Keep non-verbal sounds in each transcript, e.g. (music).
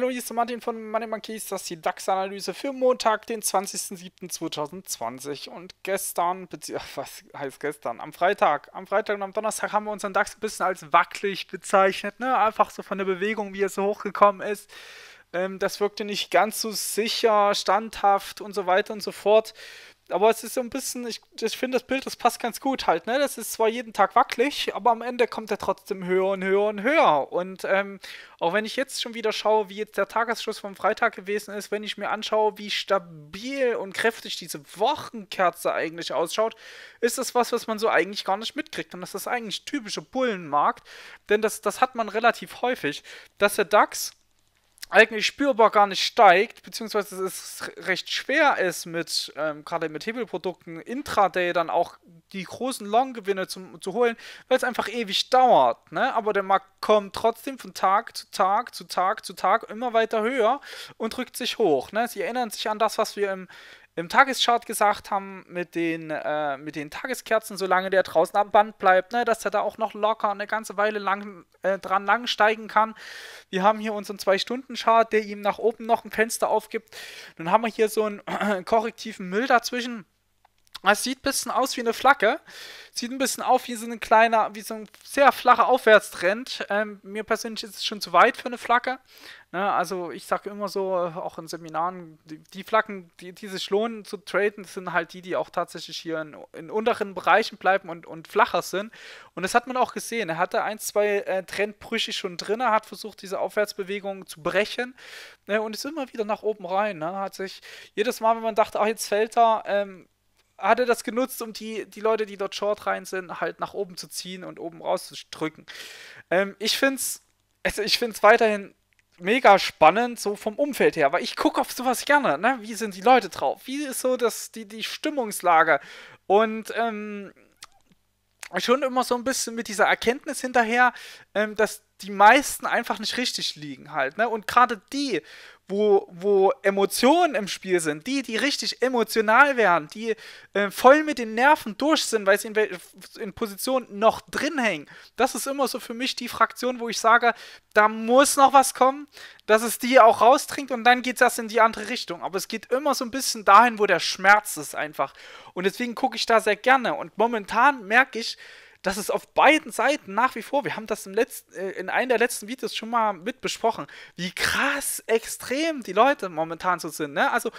Hallo, hier ist Martin von Money Monkeys. Das ist die DAX-Analyse für Montag, den 20.07.2020. Und gestern, (laughs) was heißt gestern? Am Freitag. Am Freitag und am Donnerstag haben wir unseren DAX ein bisschen als wackelig bezeichnet. Ne? Einfach so von der Bewegung, wie er so hochgekommen ist. Ähm, das wirkte nicht ganz so sicher, standhaft und so weiter und so fort. Aber es ist so ein bisschen, ich, ich finde das Bild, das passt ganz gut halt, ne? Das ist zwar jeden Tag wackelig, aber am Ende kommt er trotzdem höher und höher und höher. Und ähm, auch wenn ich jetzt schon wieder schaue, wie jetzt der Tagesschluss vom Freitag gewesen ist, wenn ich mir anschaue, wie stabil und kräftig diese Wochenkerze eigentlich ausschaut, ist das was, was man so eigentlich gar nicht mitkriegt. Und das ist eigentlich typische Bullenmarkt, denn das, das hat man relativ häufig, dass der DAX eigentlich spürbar gar nicht steigt, beziehungsweise es recht schwer ist, mit ähm, gerade mit Hebelprodukten intraday dann auch die großen Long-Gewinne zu, zu holen, weil es einfach ewig dauert. Ne? Aber der Markt kommt trotzdem von Tag zu Tag zu Tag zu Tag immer weiter höher und rückt sich hoch. Ne? Sie erinnern sich an das, was wir im, im Tageschart gesagt haben, mit den, äh, mit den Tageskerzen, solange der draußen am Band bleibt, ne, dass er da auch noch locker eine ganze Weile lang, äh, dran lang steigen kann. Wir haben hier unseren 2-Stunden-Chart, der ihm nach oben noch ein Fenster aufgibt. Dann haben wir hier so einen äh, (clears throat) korrektiven Müll dazwischen. Es sieht ein bisschen aus wie eine Flagge. Sieht ein bisschen auf wie so ein kleiner, wie so ein sehr flacher Aufwärtstrend. Ähm, mir persönlich ist es schon zu weit für eine Flagge. Ne, also ich sage immer so, äh, auch in Seminaren, die, die Flaggen, die, die sich lohnen zu traden, sind halt die, die auch tatsächlich hier in, in, unteren Bereichen bleiben und, und flacher sind. Und das hat man auch gesehen. Er hatte ein, zwei äh, Trendbrüche schon drin, hat versucht, diese Aufwärtsbewegung zu brechen ne, und ist immer wieder nach oben rein. Ne? Hat sich jedes Mal, wenn man dachte, ach, jetzt fällt er, ähm, hat er das genutzt, um die, die Leute, die dort short rein sind, halt nach oben zu ziehen und oben rauszudrücken. Ähm, ich finde es also ich finde es weiterhin mega spannend, so vom Umfeld her, weil ich gucke auf sowas gerne, ne? Wie sind die Leute drauf? Wie ist so das, die, die Stimmungslage? Und ähm, schon immer so ein bisschen mit dieser Erkenntnis hinterher, ähm, dass die meisten einfach nicht richtig liegen halt. Ne? Und gerade die, wo, wo Emotionen im Spiel sind, die, die richtig emotional werden, die äh, voll mit den Nerven durch sind, weil sie in, in Positionen noch drin hängen, das ist immer so für mich die Fraktion, wo ich sage, da muss noch was kommen, dass es die auch raustrinkt und dann geht das in die andere Richtung. Aber es geht immer so ein bisschen dahin, wo der Schmerz ist einfach. Und deswegen gucke ich da sehr gerne. Und momentan merke ich, das ist auf beiden Seiten nach wie vor, wir haben das im letzten, äh, in einem der letzten Videos schon mal mit besprochen, wie krass extrem die Leute momentan so sind. Ne? Also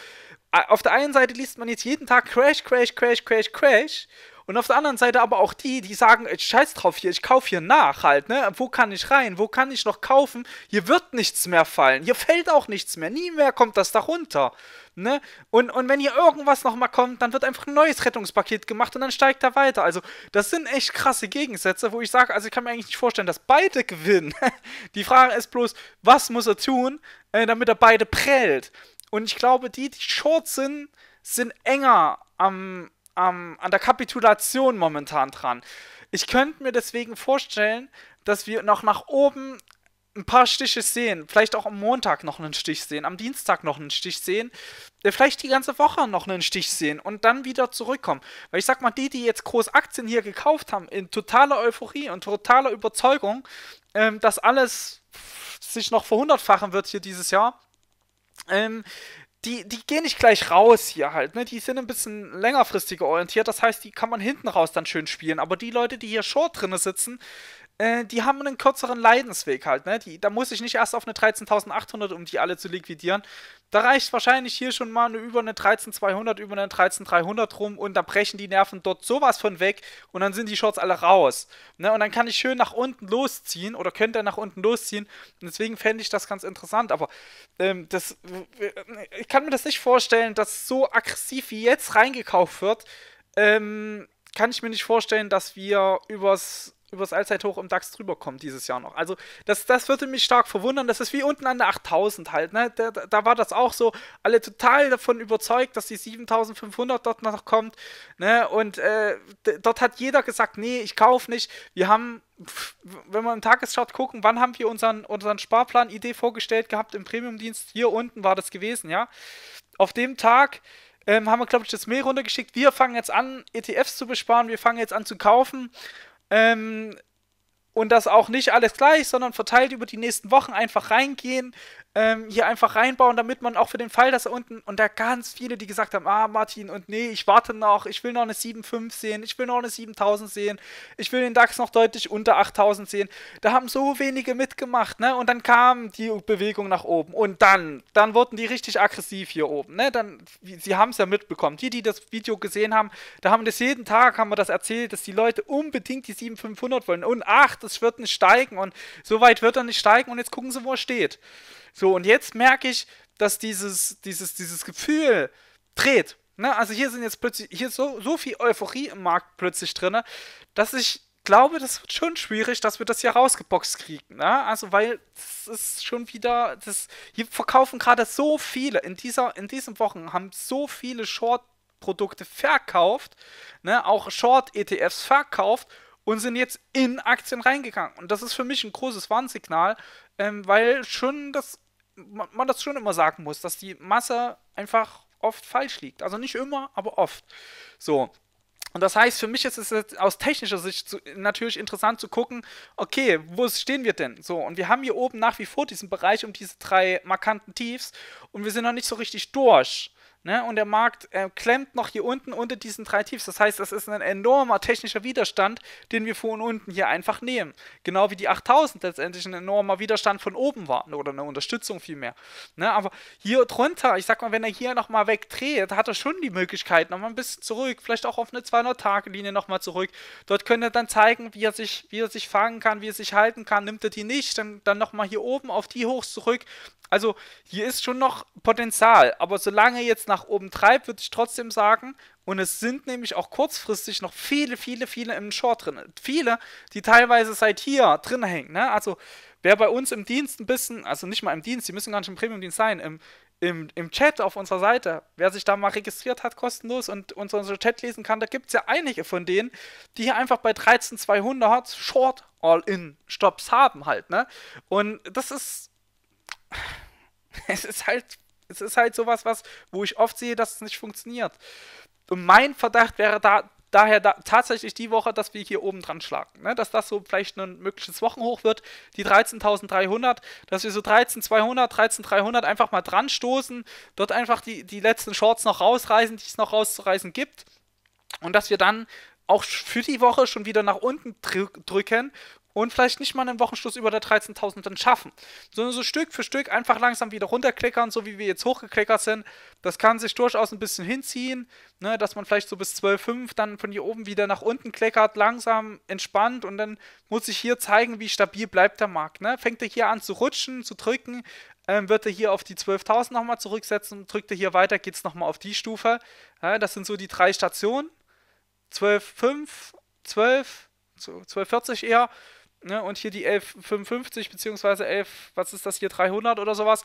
auf der einen Seite liest man jetzt jeden Tag Crash, Crash, Crash, Crash, Crash. Und auf der anderen Seite aber auch die, die sagen, scheiß drauf hier, ich kaufe hier nach halt, ne? Wo kann ich rein? Wo kann ich noch kaufen? Hier wird nichts mehr fallen. Hier fällt auch nichts mehr. Nie mehr kommt das da runter. Ne? Und, und wenn hier irgendwas nochmal kommt, dann wird einfach ein neues Rettungspaket gemacht und dann steigt er weiter. Also, das sind echt krasse Gegensätze, wo ich sage, also ich kann mir eigentlich nicht vorstellen, dass beide gewinnen. (laughs) die Frage ist bloß, was muss er tun, äh, damit er beide prellt? Und ich glaube, die, die short sind, sind enger am, am, an der Kapitulation momentan dran. Ich könnte mir deswegen vorstellen, dass wir noch nach oben ein paar Stiche sehen, vielleicht auch am Montag noch einen Stich sehen, am Dienstag noch einen Stich sehen, äh, vielleicht die ganze Woche noch einen Stich sehen und dann wieder zurückkommen. Weil ich sag mal, die, die jetzt groß Aktien hier gekauft haben, in totaler Euphorie und totaler Überzeugung, ähm, dass alles sich noch verhundertfachen wird hier dieses Jahr, ähm, die, die gehen nicht gleich raus hier halt, ne? Die sind ein bisschen längerfristiger orientiert, das heißt, die kann man hinten raus dann schön spielen. Aber die Leute, die hier short drinne sitzen, äh, die haben einen kürzeren Leidensweg halt. Ne? Die, da muss ich nicht erst auf eine 13.800, um die alle zu liquidieren. Da reicht wahrscheinlich hier schon mal eine, über eine 13.200, über eine 13.300 rum und da brechen die Nerven dort sowas von weg und dann sind die Shorts alle raus. Ne? Und dann kann ich schön nach unten losziehen oder könnte nach unten losziehen. Und deswegen fände ich das ganz interessant. Aber ähm, das, ich kann mir das nicht vorstellen, dass so aggressiv wie jetzt reingekauft wird. Ähm, kann ich mir nicht vorstellen, dass wir übers übers Allzeithoch im DAX drüber kommt dieses Jahr noch. Also das, das würde mich stark verwundern. Das ist wie unten an der 8000 halt. Ne? Da, da war das auch so. Alle total davon überzeugt, dass die 7500 dort noch kommt. Ne? Und äh, dort hat jeder gesagt, nee, ich kaufe nicht. Wir haben, wenn wir im Tagesschart gucken, wann haben wir unseren, unseren Sparplan-Idee vorgestellt gehabt im Premium-Dienst? Hier unten war das gewesen, ja. Auf dem Tag ähm, haben wir, glaube ich, das Mail runtergeschickt. Wir fangen jetzt an, ETFs zu besparen. Wir fangen jetzt an zu kaufen. Ähm, und das auch nicht alles gleich, sondern verteilt über die nächsten Wochen einfach reingehen, ähm, hier einfach reinbauen, damit man auch für den Fall, dass er unten und da ganz viele, die gesagt haben, ah Martin und nee, ich warte noch, ich will noch eine 7.5 sehen, ich will noch eine 7000 sehen, ich will den DAX noch deutlich unter 8000 sehen. Da haben so wenige mitgemacht, ne? Und dann kam die Bewegung nach oben und dann, dann wurden die richtig aggressiv hier oben, ne? Dann, sie haben es ja mitbekommen. Die, die das Video gesehen haben, da haben das jeden Tag, haben wir das erzählt, dass die Leute unbedingt die 7500 wollen und ach, das wird nicht steigen und so weit wird er nicht steigen und jetzt gucken sie, wo er steht. So, und jetzt merke ich, dass dieses, dieses, dieses Gefühl dreht. Ne? Also hier sind jetzt plötzlich, hier ist so, so viel Euphorie im Markt plötzlich drin, ne? dass ich glaube, das wird schon schwierig, dass wir das hier rausgeboxt kriegen. Ne? Also, weil das ist schon wieder, das, hier verkaufen gerade so viele, in, dieser, in diesen Wochen haben so viele Short-Produkte verkauft, ne? auch Short-ETFs verkauft und sind jetzt in Aktien reingegangen. Und das ist für mich ein großes Warnsignal, ähm, weil schon das, man, das schon immer sagen muss, dass die Masse einfach oft falsch liegt. Also nicht immer, aber oft. So. Und das heißt, für mich ist es jetzt aus technischer Sicht zu, natürlich interessant zu gucken, okay, wo stehen wir denn? So, und wir haben hier oben nach wie vor diesen Bereich um diese drei markanten Tiefs und wir sind noch nicht so richtig durch. Ne? Und der Markt äh, klemmt noch hier unten unter diesen drei Tiefs. Das heißt, das ist ein enormer technischer Widerstand, den wir von unten hier einfach nehmen. Genau wie die 8000 letztendlich ein enormer Widerstand von oben war. Oder eine Unterstützung vielmehr. Ne? Aber hier drunter, ich sag mal, wenn er hier nochmal wegdreht, hat er schon die Möglichkeit, nochmal ein bisschen zurück. Vielleicht auch auf eine 200-Tage-Linie nochmal zurück. Dort könnte er dann zeigen, wie er, sich, wie er sich fangen kann, wie er sich halten kann. Nimmt er die nicht, dann, dann nochmal hier oben auf die hoch zurück. Also hier ist schon noch Potenzial. Aber solange jetzt nach oben treibt, würde ich trotzdem sagen. Und es sind nämlich auch kurzfristig noch viele, viele, viele im Short drin. Viele, die teilweise seit hier drin hängen. Ne? Also wer bei uns im Dienst ein bisschen, also nicht mal im Dienst, die müssen gar nicht im Premium-Dienst sein, im, im, im Chat auf unserer Seite, wer sich da mal registriert hat, kostenlos und unseren Chat lesen kann, da gibt es ja einige von denen, die hier einfach bei 13200 Short All-In-Stops haben halt, ne? Und das ist. (laughs) Es ist halt es ist halt sowas, was, wo ich oft sehe, dass es nicht funktioniert. Und mein Verdacht wäre da, daher da, tatsächlich die Woche, dass wir hier oben dran schlagen. Ne? Dass das so vielleicht ein mögliches Wochenhoch wird, die 13.300, dass wir so 13.200, 13.300 einfach mal dran stoßen, dort einfach die, die letzten Shorts noch rausreißen, die es noch rauszureißen gibt. Und dass wir dann auch für die Woche schon wieder nach unten drücken und vielleicht nicht mal einen Wochenschluss über der 13.000 dann schaffen, sondern so Stück für Stück einfach langsam wieder runterkleckern, so wie wir jetzt hochgekleckert sind. Das kann sich durchaus ein bisschen hinziehen, ne, dass man vielleicht so bis 12.5 dann von hier oben wieder nach unten kleckert, langsam entspannt und dann muss ich hier zeigen, wie stabil bleibt der Markt. Ne? Fängt er hier an zu rutschen, zu drücken, ähm, wird er hier auf die 12.000 nochmal zurücksetzen, drückt er hier weiter, geht es nochmal auf die Stufe. Ja, das sind so die drei Stationen. 12.5, 12, 12,40 eher Ne? Und hier die 1155 beziehungsweise 11, was ist das hier, 300 oder sowas.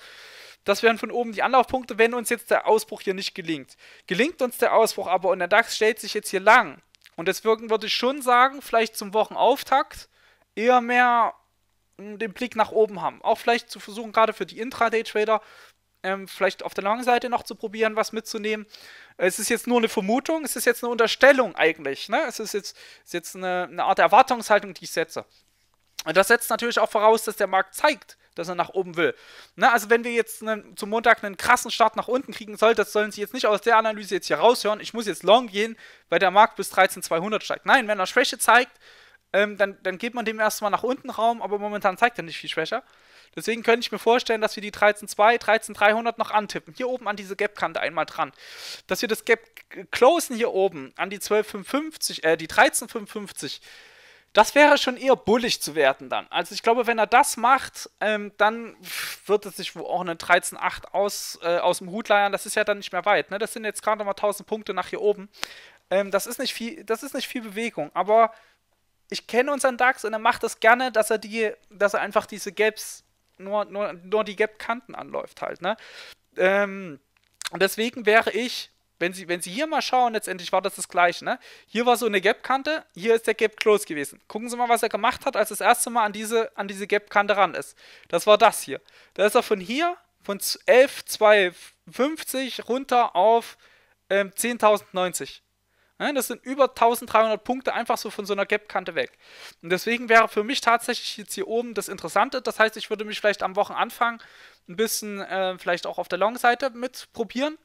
Das wären von oben die Anlaufpunkte, wenn uns jetzt der Ausbruch hier nicht gelingt. Gelingt uns der Ausbruch aber und der DAX stellt sich jetzt hier lang. Und deswegen würde ich schon sagen, vielleicht zum Wochenauftakt eher mehr hm, den Blick nach oben haben. Auch vielleicht zu versuchen, gerade für die Intraday-Trader, ähm, vielleicht auf der langen Seite noch zu probieren, was mitzunehmen. Es ist jetzt nur eine Vermutung, es ist jetzt eine Unterstellung eigentlich. Ne? Es ist jetzt, ist jetzt eine, eine Art Erwartungshaltung, die ich setze. Und das setzt natürlich auch voraus, dass der Markt zeigt, dass er nach oben will. Ne? Also wenn wir jetzt einen, zum Montag einen krassen Start nach unten kriegen sollen, das sollen Sie jetzt nicht aus der Analyse jetzt hier raushören, ich muss jetzt long gehen, weil der Markt bis 13.200 steigt. Nein, wenn er Schwäche zeigt, ähm, dann, dann geht man dem erstmal nach unten Raum, aber momentan zeigt er nicht viel Schwächer. Deswegen könnte ich mir vorstellen, dass wir die 13.2, 13.300 noch antippen. Hier oben an diese Gap-Kante einmal dran. Dass wir das Gap closen hier oben an die 12.55, äh, die 13.55 das wäre schon eher bullig zu werden dann. Also ich glaube, wenn er das macht, ähm, dann wird es sich wohl auch eine 13-8 aus, äh, aus dem Hut leiern. Das ist ja dann nicht mehr weit. Ne? Das sind jetzt gerade mal 1000 Punkte nach hier oben. Ähm, das, ist nicht viel, das ist nicht viel Bewegung, aber ich kenne unseren Dax und er macht das gerne, dass er die, dass er einfach diese Gaps, nur, nur, nur die Gap-Kanten anläuft halt, ne? Ähm, und deswegen wäre ich wenn Sie, wenn Sie hier mal schauen, letztendlich war das das gleiche. Ne? Hier war so eine Gap-Kante, hier ist der Gap close gewesen. Gucken Sie mal, was er gemacht hat, als er das erste Mal an diese, an diese Gap-Kante ran ist. Das war das hier. Da ist er von hier, von 11,250 runter auf ähm, 10.090. Ne, das sind über 1.300 Punkte einfach so von so einer Gap-Kante weg. Und deswegen wäre für mich tatsächlich jetzt hier oben das Interessante. Das heißt, ich würde mich vielleicht am Wochenanfang ein bisschen äh, vielleicht auch auf der Long-Seite mit probieren.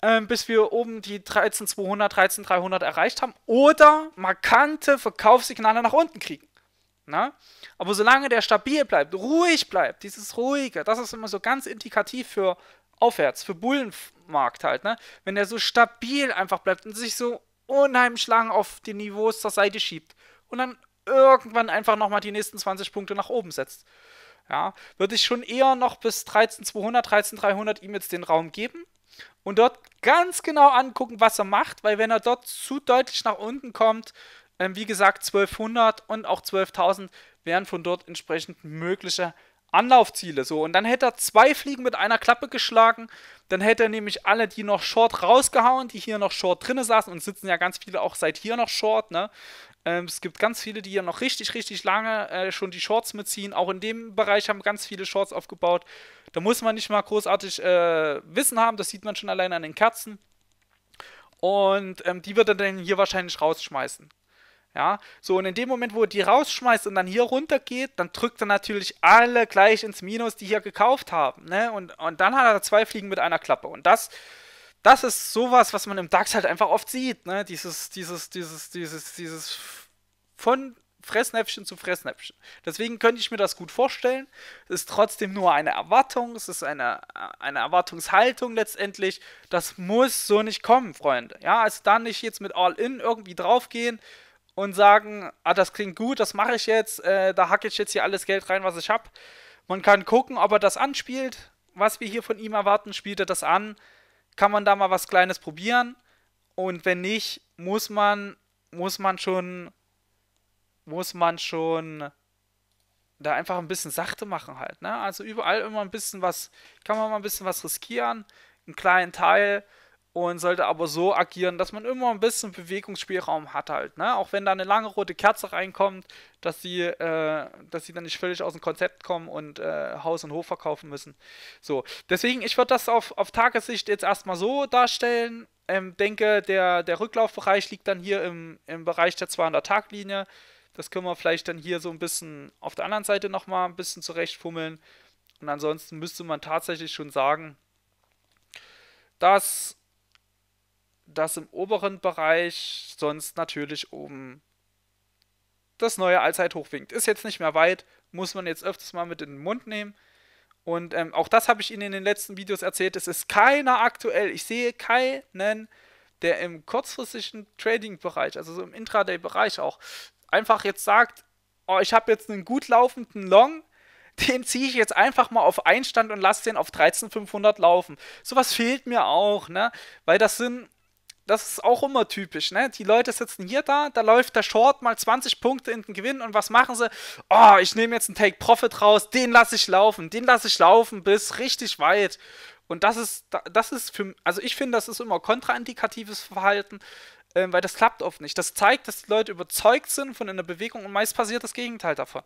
Ähm, bis wir oben die 13200, 13300 erreicht haben oder markante Verkaufssignale nach unten kriegen. Na? Ne? Aber solange der stabil bleibt, ruhig bleibt, dieses ruhige, das ist immer so ganz indikativ für aufwärts, für Bullenmarkt halt, ne? Wenn der so stabil einfach bleibt und sich so unheimlich lang auf die Niveaus zur Seite schiebt und dann irgendwann einfach nochmal die nächsten 20 Punkte nach oben setzt. Ja, würde ich schon eher noch bis 13200, 13300 ihm jetzt den Raum geben und dort ganz genau angucken, was er macht, weil wenn er dort zu deutlich nach unten kommt, ähm, wie gesagt 1200 und auch 12.000 wären von dort entsprechend mögliche Anlaufziele so. Und dann hätte er zwei Fliegen mit einer Klappe geschlagen. Dann hätte er nämlich alle, die noch Short rausgehauen, die hier noch Short drinne saßen und sitzen ja ganz viele auch seit hier noch Short, ne? Ähm, es gibt ganz viele, die hier noch richtig, richtig lange äh, schon die Shorts mitziehen. Auch in dem Bereich haben ganz viele Shorts aufgebaut. Da muss man nicht mal großartig äh, Wissen haben, das sieht man schon allein an den Kerzen. Und ähm, die wird er dann hier wahrscheinlich rausschmeißen. Ja, so und in dem Moment, wo er die rausschmeißt und dann hier runter geht, dann drückt er natürlich alle gleich ins Minus, die hier gekauft haben. Ne? Und, und dann hat er zwei Fliegen mit einer Klappe. Und das, das ist sowas, was man im DAX halt einfach oft sieht. Ne? Dieses, dieses, dieses, dieses, dieses von Fressnäpfchen zu Fressnäpfchen. Deswegen könnte ich mir das gut vorstellen. Es ist trotzdem nur eine Erwartung, es ist eine, eine Erwartungshaltung letztendlich. Das muss so nicht kommen, Freunde. Ja, also da nicht jetzt mit All-In irgendwie draufgehen und sagen, ah, das klingt gut, das mache ich jetzt, äh, da hacke ich jetzt hier alles Geld rein, was ich habe. Man kann gucken, ob er das anspielt, was wir hier von ihm erwarten, spielt er das an, kann man da mal was Kleines probieren und wenn nicht, muss man, muss man schon, muss man schon da einfach ein bisschen sachte machen halt, ne? Also überall immer ein bisschen was, kann man mal ein bisschen was riskieren, einen kleinen Teil, und sollte aber so agieren, dass man immer ein bisschen Bewegungsspielraum hat halt, ne? Auch wenn da eine lange rote Kerze reinkommt, dass sie, äh, dass sie dann nicht völlig aus dem Konzept kommen und äh, Haus und Hof verkaufen müssen. So, deswegen, ich würde das auf, auf Tagessicht jetzt erstmal so darstellen. Ähm, denke, der, der Rücklaufbereich liegt dann hier im, im Bereich der 200-Tag-Linie. Das können wir vielleicht dann hier so ein bisschen auf der anderen Seite nochmal ein bisschen zurechtfummeln. Und ansonsten müsste man tatsächlich schon sagen, dass das im oberen Bereich, sonst natürlich oben das neue Allzeithoch winkt. Ist jetzt nicht mehr weit, muss man jetzt öfters mal mit in den Mund nehmen. Und ähm, auch das habe ich Ihnen in den letzten Videos erzählt. Es ist keiner aktuell. Ich sehe keinen, der im kurzfristigen Trading-Bereich, also so im Intraday-Bereich auch, einfach jetzt sagt, oh, ich habe jetzt einen gut laufenden Long, (laughs) den ziehe ich jetzt einfach mal auf Einstand und lasse den auf 13.500 laufen. Sowas fehlt mir auch, ne? Weil das sind das ist auch immer typisch, ne? Die Leute sitzen hier da, da läuft der Short mal 20 Punkte in den Gewinn und was machen sie? Oh, ich nehme jetzt einen Take Profit raus, den lasse ich laufen, den lasse ich laufen bis richtig weit. Und das ist, das ist für, also ich finde, das ist immer kontraindikatives Verhalten. Ähm, weil das klappt oft nicht. Das zeigt, dass die Leute überzeugt sind von einer Bewegung und meist passiert das Gegenteil davon.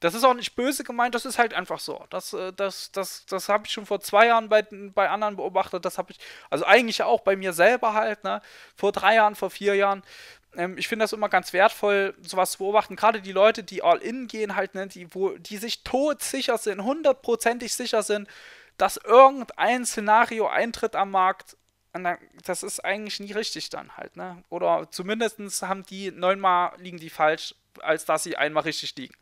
Das ist auch nicht böse gemeint, das ist halt einfach so. Das, äh, das, das, das habe ich schon vor zwei Jahren bei, bei anderen beobachtet. Das habe ich, also eigentlich auch bei mir selber halt, ne? vor drei Jahren, vor vier Jahren. Ähm, ich finde das immer ganz wertvoll, sowas zu beobachten. Gerade die Leute, die all in gehen, halt, ne? die, wo, die sich todsicher sind, hundertprozentig sicher sind, dass irgendein Szenario eintritt am Markt, dann, das ist eigentlich nie richtig dann halt, ne? Oder zumindest haben die neunmal liegen die falsch, als dass sie einmal richtig liegen.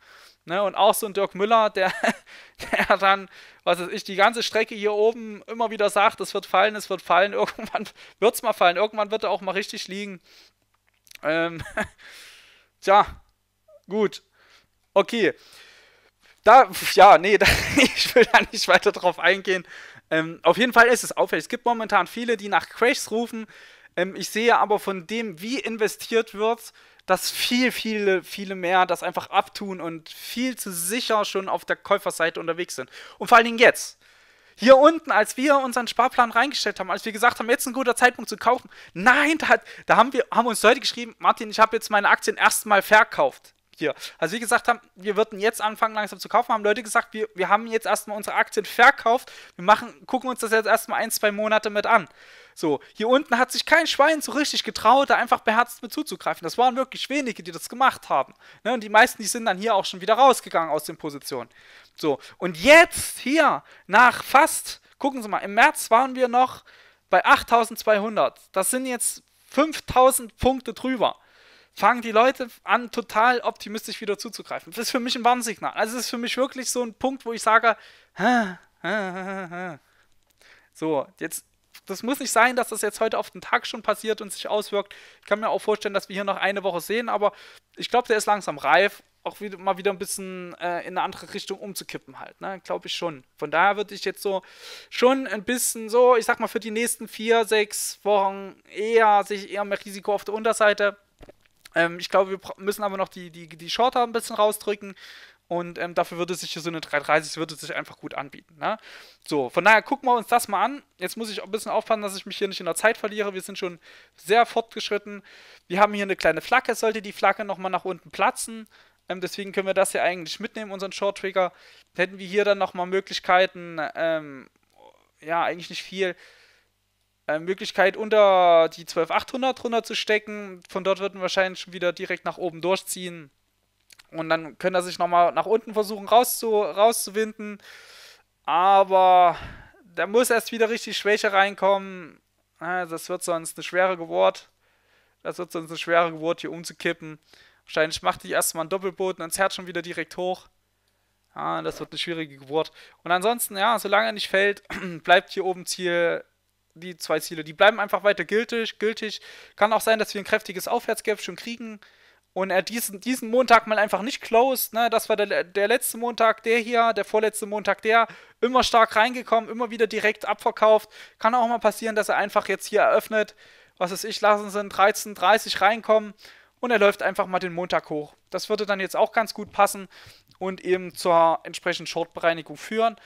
Ne, und auch so ein Dirk Müller, der, (laughs) der dann, was weiß ich, die ganze Strecke hier oben immer wieder sagt, es wird fallen, es wird fallen, (laughs) irgendwann wird es mal fallen, irgendwann wird er auch mal richtig liegen. Ähm, (laughs) tja, gut. Okay. Da, ja, nee, da, ich will da nicht weiter drauf eingehen. Ähm, auf jeden Fall ist es auffällig. Es gibt momentan viele, die nach Crashs rufen. Ähm, ich sehe aber von dem, wie investiert wird, dass viel, viele, viele mehr das einfach abtun und viel zu sicher schon auf der Käuferseite unterwegs sind. Und vor allen Dingen jetzt. Hier unten, als wir unseren Sparplan reingestellt haben, als wir gesagt haben, jetzt ein guter Zeitpunkt zu kaufen. Nein, da, da haben, wir, haben uns Leute geschrieben, Martin, ich habe jetzt meine Aktien erstmal verkauft hier. Also wie gesagt haben, wir würden jetzt anfangen langsam zu kaufen, haben Leute gesagt, wir, wir haben jetzt erstmal unsere Aktien verkauft, wir machen, gucken uns das jetzt erstmal ein, zwei Monate mit an. So, hier unten hat sich kein Schwein so richtig getraut, da einfach beherzt mit zuzugreifen. Das waren wirklich wenige, die das gemacht haben. Ne? Und die meisten, die sind dann hier auch schon wieder rausgegangen aus den Positionen. So, und jetzt hier, nach fast, gucken Sie mal, im März waren wir noch bei 8200. Das sind jetzt 5000 Punkte drüber fangen die Leute an, total optimistisch wieder zuzugreifen. Das ist für mich ein Warnsignal. Also es ist für mich wirklich so ein Punkt, wo ich sage, so, jetzt, das muss nicht sein, dass das jetzt heute auf den Tag schon passiert und sich auswirkt. Ich kann mir auch vorstellen, dass wir hier noch eine Woche sehen, aber ich glaube, der ist langsam reif, auch wieder, mal wieder ein bisschen äh, in eine andere Richtung umzukippen halt, ne? Glaube ich schon. Von daher würde ich jetzt so schon ein bisschen so, ich sag mal, für die nächsten vier, sechs Wochen eher sich eher mehr Risiko auf der Unterseite ähm, ich glaube, wir müssen aber noch die, die, die Shorter ein bisschen rausdrücken. Und ähm, dafür würde sich so eine 330 würde sich einfach gut anbieten. Ne? So, von daher gucken wir uns das mal an. Jetzt muss ich ein bisschen aufpassen, dass ich mich hier nicht in der Zeit verliere. Wir sind schon sehr fortgeschritten. Wir haben hier eine kleine Flagge. Sollte die Flagge nochmal nach unten platzen, ähm, deswegen können wir das hier eigentlich mitnehmen, unseren Short Trigger. Hätten wir hier dann nochmal Möglichkeiten, ähm, ja, eigentlich nicht viel äh, Möglichkeit, unter die 12800 runterzustecken. Von dort wird man wahrscheinlich schon wieder direkt nach oben durchziehen. Und dann können er sich nochmal nach unten versuchen rauszu rauszuwinden. Aber da muss erst wieder richtig Schwäche reinkommen. Äh, das wird sonst eine schwere Geburt. Das wird sonst eine schwere Geburt, hier umzukippen. Wahrscheinlich macht die erstmal einen Doppelboden, ans Herz schon wieder direkt hoch. Ja, das wird eine schwierige Geburt. Und ansonsten, ja, solange er nicht fällt, (clears throat) bleibt hier oben Ziel die zwei Ziele, die bleiben einfach weiter gültig, gültig. Kann auch sein, dass wir ein kräftiges Aufwärtsgap schon kriegen und er diesen, diesen Montag mal einfach nicht closed. Ne? Das war der, der letzte Montag, der hier, der vorletzte Montag, der. Immer stark reingekommen, immer wieder direkt abverkauft. Kann auch mal passieren, dass er einfach jetzt hier eröffnet. Was weiß ich, lassen sie 13.30 reinkommen und er läuft einfach mal den Montag hoch. Das würde dann jetzt auch ganz gut passen und eben zur entsprechenden Shortbereinigung führen.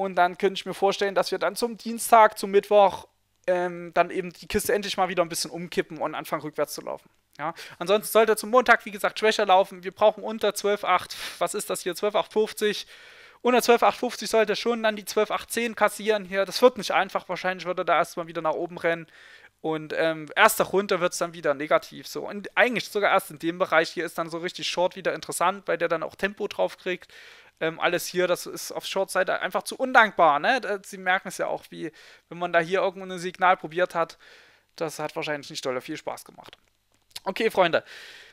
Und dann könnte ich mir vorstellen, dass wir dann zum Dienstag, zum Mittwoch ähm, dann eben die Kiste endlich mal wieder ein bisschen umkippen und anfangen rückwärts zu laufen. Ja? Ansonsten sollte zum Montag, wie gesagt, schwächer laufen. Wir brauchen unter 12,8, was ist das hier, 12,850. Unter 12,850 sollte schon dann die 12,810 kassieren hier. Das wird nicht einfach. Wahrscheinlich wird er da erstmal wieder nach oben rennen. Und ähm, erster runter wird es dann wieder negativ. So. Und eigentlich sogar erst in dem Bereich hier ist dann so richtig Short wieder interessant, weil der dann auch Tempo drauf kriegt ähm, alles hier, das ist auf Short-Seite einfach zu undankbar. Ne? Sie merken es ja auch, wie wenn man da hier irgendein Signal probiert hat, das hat wahrscheinlich nicht doll viel Spaß gemacht. Okay, Freunde,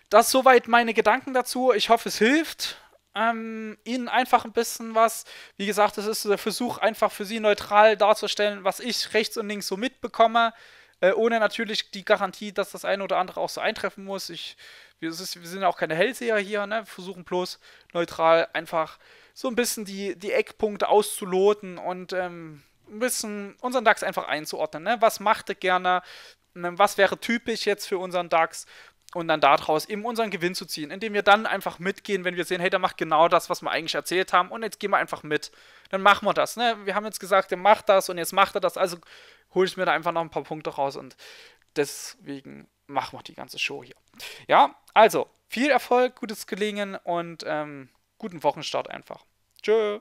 das soweit meine Gedanken dazu. Ich hoffe, es hilft. Ähm, Ihnen einfach ein bisschen was. Wie gesagt, es ist der Versuch, einfach für Sie neutral darzustellen, was ich rechts und links so mitbekomme. Äh, ohne natürlich die Garantie, dass das eine oder andere auch so eintreffen muss. Ich wir, ist, wir sind auch keine Hellseher hier, ne? versuchen bloß neutral einfach so ein bisschen die, die Eckpunkte auszuloten und ähm, ein bisschen unseren DAX einfach einzuordnen. Ne? Was macht er gerne? Ne, was wäre typisch jetzt für unseren DAX? und dann daraus eben unseren Gewinn zu ziehen, indem wir dann einfach mitgehen, wenn wir sehen, hey, der macht genau das, was wir eigentlich erzählt haben und jetzt gehen wir einfach mit. Dann machen wir das. Ne? Wir haben jetzt gesagt, der macht das und jetzt macht er das, also hole ich mir da einfach noch ein paar Punkte raus und deswegen machen wir die ganze Show hier. Ja, also viel Erfolg, gutes Gelingen und ähm, guten Wochenstart einfach. Tschö.